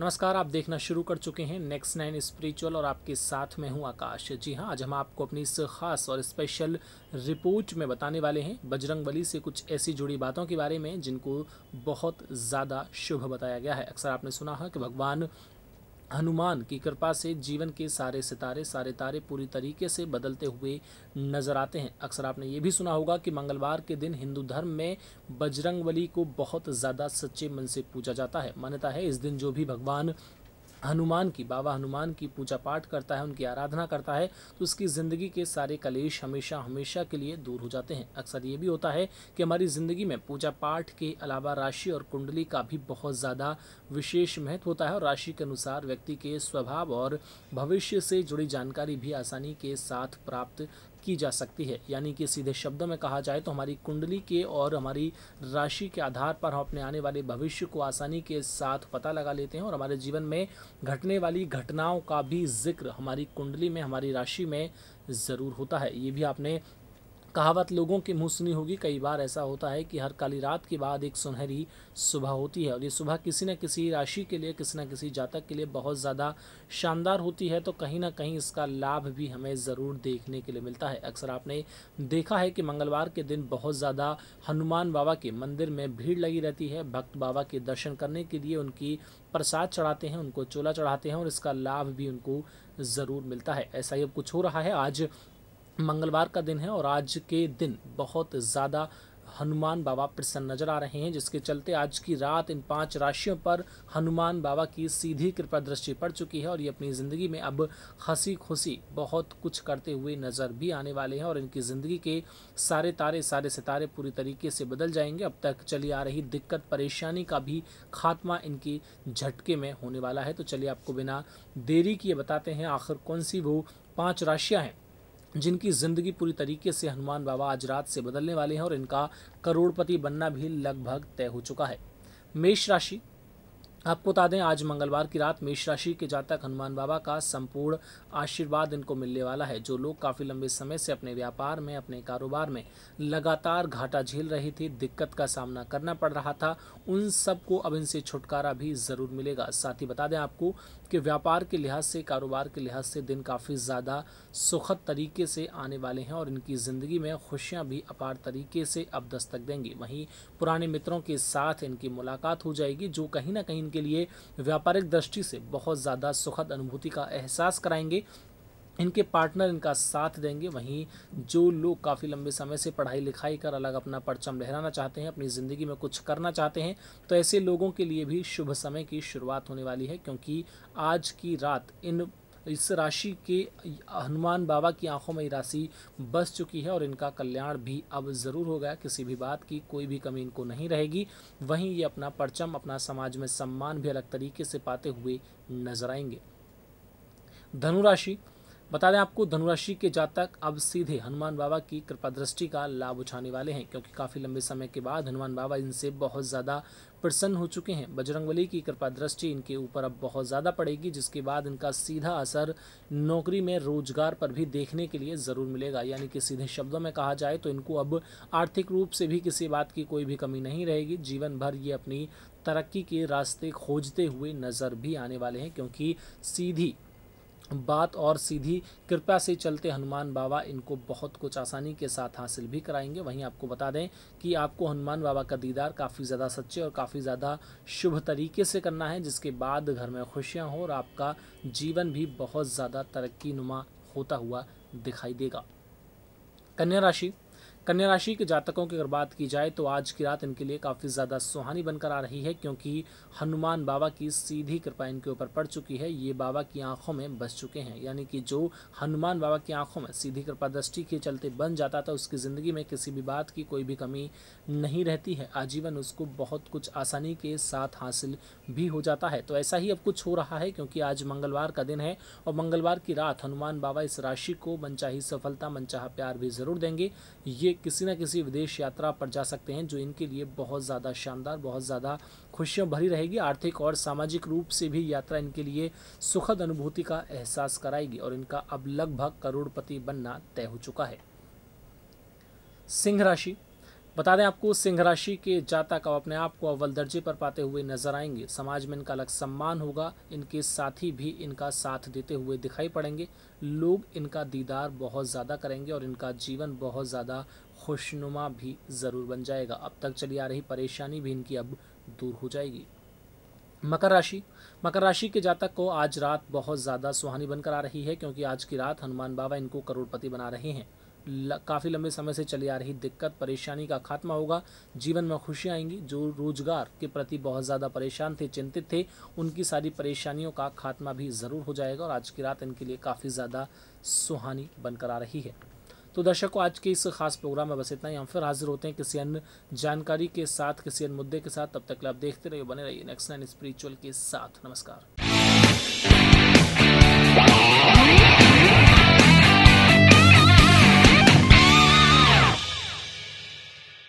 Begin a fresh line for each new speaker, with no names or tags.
नमस्कार आप देखना शुरू कर चुके हैं नेक्स्ट नाइन स्पिरिचुअल और आपके साथ में हूं आकाश जी हां आज हम आपको अपनी इस खास और स्पेशल रिपोर्ट में बताने वाले हैं बजरंग बली से कुछ ऐसी जुड़ी बातों के बारे में जिनको बहुत ज़्यादा शुभ बताया गया है अक्सर आपने सुना है कि भगवान हनुमान की कृपा से जीवन के सारे सितारे सारे तारे पूरी तरीके से बदलते हुए नजर आते हैं अक्सर आपने ये भी सुना होगा कि मंगलवार के दिन हिंदू धर्म में बजरंगबली को बहुत ज़्यादा सच्चे मन से पूजा जाता है मान्यता है इस दिन जो भी भगवान हनुमान की बाबा हनुमान की पूजा पाठ करता है उनकी आराधना करता है तो उसकी ज़िंदगी के सारे कलेश हमेशा हमेशा के लिए दूर हो जाते हैं अक्सर ये भी होता है कि हमारी ज़िंदगी में पूजा पाठ के अलावा राशि और कुंडली का भी बहुत ज़्यादा विशेष महत्व होता है और राशि के अनुसार व्यक्ति के स्वभाव और भविष्य से जुड़ी जानकारी भी आसानी के साथ प्राप्त की जा सकती है यानी कि सीधे शब्दों में कहा जाए तो हमारी कुंडली के और हमारी राशि के आधार पर हम अपने आने वाले भविष्य को आसानी के साथ पता लगा लेते हैं और हमारे जीवन में घटने वाली घटनाओं का भी जिक्र हमारी कुंडली में हमारी राशि में ज़रूर होता है ये भी आपने कहावत लोगों के मुँह सुनी होगी कई बार ऐसा होता है कि हर काली रात के बाद एक सुनहरी सुबह होती है और ये सुबह किसी न किसी राशि के लिए किसी न किसी जातक के लिए बहुत ज़्यादा शानदार होती है तो कहीं ना कहीं इसका लाभ भी हमें ज़रूर देखने के लिए मिलता है अक्सर आपने देखा है कि मंगलवार के दिन बहुत ज़्यादा हनुमान बाबा के मंदिर में भीड़ लगी रहती है भक्त बाबा के दर्शन करने के लिए उनकी प्रसाद चढ़ाते हैं उनको चोला चढ़ाते हैं और इसका लाभ भी उनको ज़रूर मिलता है ऐसा ही अब कुछ हो रहा है आज मंगलवार का दिन है और आज के दिन बहुत ज़्यादा हनुमान बाबा प्रसन्न नजर आ रहे हैं जिसके चलते आज की रात इन पांच राशियों पर हनुमान बाबा की सीधी कृपा दृष्टि पड़ चुकी है और ये अपनी ज़िंदगी में अब हंसी खुशी बहुत कुछ करते हुए नज़र भी आने वाले हैं और इनकी ज़िंदगी के सारे तारे सारे सितारे पूरी तरीके से बदल जाएंगे अब तक चली आ रही दिक्कत परेशानी का भी खात्मा इनकी झटके में होने वाला है तो चलिए आपको बिना देरी किए बताते हैं आखिर कौन सी वो पाँच राशियाँ हैं जिनकी ज़िंदगी पूरी तरीके से हनुमान बाबा आज रात से बदलने वाले हैं और इनका करोड़पति बनना भी लगभग तय हो चुका है मेष राशि आपको बता दें आज मंगलवार की रात मेष राशि के जातक हनुमान बाबा का संपूर्ण आशीर्वाद इनको मिलने वाला है जो लोग काफ़ी लंबे समय से अपने व्यापार में अपने कारोबार में लगातार घाटा झेल रहे थे दिक्कत का सामना करना पड़ रहा था उन सबको अब इनसे छुटकारा भी ज़रूर मिलेगा साथ ही बता दें आपको कि व्यापार के लिहाज से कारोबार के लिहाज से दिन काफ़ी ज़्यादा सुखद तरीके से आने वाले हैं और इनकी ज़िंदगी में खुशियाँ भी अपार तरीके से अब दस्तक देंगी वहीं पुराने मित्रों के साथ इनकी मुलाकात हो जाएगी जो कहीं ना कहीं इनके लिए व्यापारिक दृष्टि से बहुत ज़्यादा सुखद अनुभूति का एहसास कराएंगे इनके पार्टनर इनका साथ देंगे वहीं जो लोग काफ़ी लंबे समय से पढ़ाई लिखाई कर अलग अपना परचम लहराना चाहते हैं अपनी ज़िंदगी में कुछ करना चाहते हैं तो ऐसे लोगों के लिए भी शुभ समय की शुरुआत होने वाली है क्योंकि आज की रात इन इस राशि के हनुमान बाबा की आंखों में ये राशि बस चुकी है और इनका कल्याण भी अब ज़रूर हो गया किसी भी बात की कोई भी कमी इनको नहीं रहेगी वहीं ये अपना परचम अपना समाज में सम्मान भी अलग तरीके से पाते हुए नजर आएंगे धनुराशि बता दें आपको धनुराशि के जातक अब सीधे हनुमान बाबा की कृपा दृष्टि का लाभ उठाने वाले हैं क्योंकि काफ़ी लंबे समय के बाद हनुमान बाबा इनसे बहुत ज़्यादा प्रसन्न हो चुके हैं बजरंगबली की कृपा दृष्टि इनके ऊपर अब बहुत ज़्यादा पड़ेगी जिसके बाद इनका सीधा असर नौकरी में रोजगार पर भी देखने के लिए ज़रूर मिलेगा यानी कि सीधे शब्दों में कहा जाए तो इनको अब आर्थिक रूप से भी किसी बात की कोई भी कमी नहीं रहेगी जीवन भर ये अपनी तरक्की के रास्ते खोजते हुए नज़र भी आने वाले हैं क्योंकि सीधी बात और सीधी कृपा से चलते हनुमान बाबा इनको बहुत कुछ आसानी के साथ हासिल भी कराएंगे वहीं आपको बता दें कि आपको हनुमान बाबा का दीदार काफ़ी ज़्यादा सच्चे और काफ़ी ज़्यादा शुभ तरीके से करना है जिसके बाद घर में खुशियाँ हों और आपका जीवन भी बहुत ज़्यादा तरक्की नुमा होता हुआ दिखाई देगा कन्या राशि कन्या राशि के जातकों की अगर बात की जाए तो आज की रात इनके लिए काफ़ी ज़्यादा सुहानी बनकर आ रही है क्योंकि हनुमान बाबा की सीधी कृपा इनके ऊपर पड़ चुकी है ये बाबा की आंखों में बस चुके हैं यानी कि जो हनुमान बाबा की आंखों में सीधी कृपा दृष्टि के चलते बन जाता था उसकी ज़िंदगी में किसी भी बात की कोई भी कमी नहीं रहती है आजीवन उसको बहुत कुछ आसानी के साथ हासिल भी हो जाता है तो ऐसा ही अब कुछ हो रहा है क्योंकि आज मंगलवार का दिन है और मंगलवार की रात हनुमान बाबा इस राशि को मनचाही सफलता मनचाहा प्यार भी ज़रूर देंगे ये किसी ना किसी विदेश यात्रा पर जा सकते हैं जो इनके लिए बहुत ज़्यादा शानदार बहुत ज़्यादा खुशियों भरी रहेगी आर्थिक और सामाजिक रूप से भी यात्रा इनके लिए सुखद अनुभूति का एहसास कराएगी और इनका अब लगभग करोड़पति बनना तय हो चुका है सिंह राशि बता दें आपको सिंह राशि के जातक अब अपने आप को अव्वल दर्जे पर पाते हुए नजर आएंगे समाज में इनका अलग सम्मान होगा इनके साथी भी इनका साथ देते हुए दिखाई पड़ेंगे लोग इनका दीदार बहुत ज़्यादा करेंगे और इनका जीवन बहुत ज़्यादा खुशनुमा भी ज़रूर बन जाएगा अब तक चली आ रही परेशानी भी इनकी अब दूर हो जाएगी मकर राशि मकर राशि के जातक को आज रात बहुत ज़्यादा सुहानी बनकर आ रही है क्योंकि आज की रात हनुमान बाबा इनको करोड़पति बना रहे हैं काफ़ी लंबे समय से चली आ रही दिक्कत परेशानी का खात्मा होगा जीवन में खुशियाँ आएंगी जो रोजगार के प्रति बहुत ज़्यादा परेशान थे चिंतित थे उनकी सारी परेशानियों का खात्मा भी ज़रूर हो जाएगा और आज की रात इनके लिए काफ़ी ज़्यादा सुहानी बनकर आ रही है तो दर्शकों आज के इस खास प्रोग्राम में बस इतना ही हम फिर हाजिर होते हैं किसी अन्य जानकारी के साथ किसी अन्य मुद्दे के साथ तब तक आप देखते रहिए बने रहिए नेक्स्ट नाइन स्पिरिचुअल के साथ नमस्कार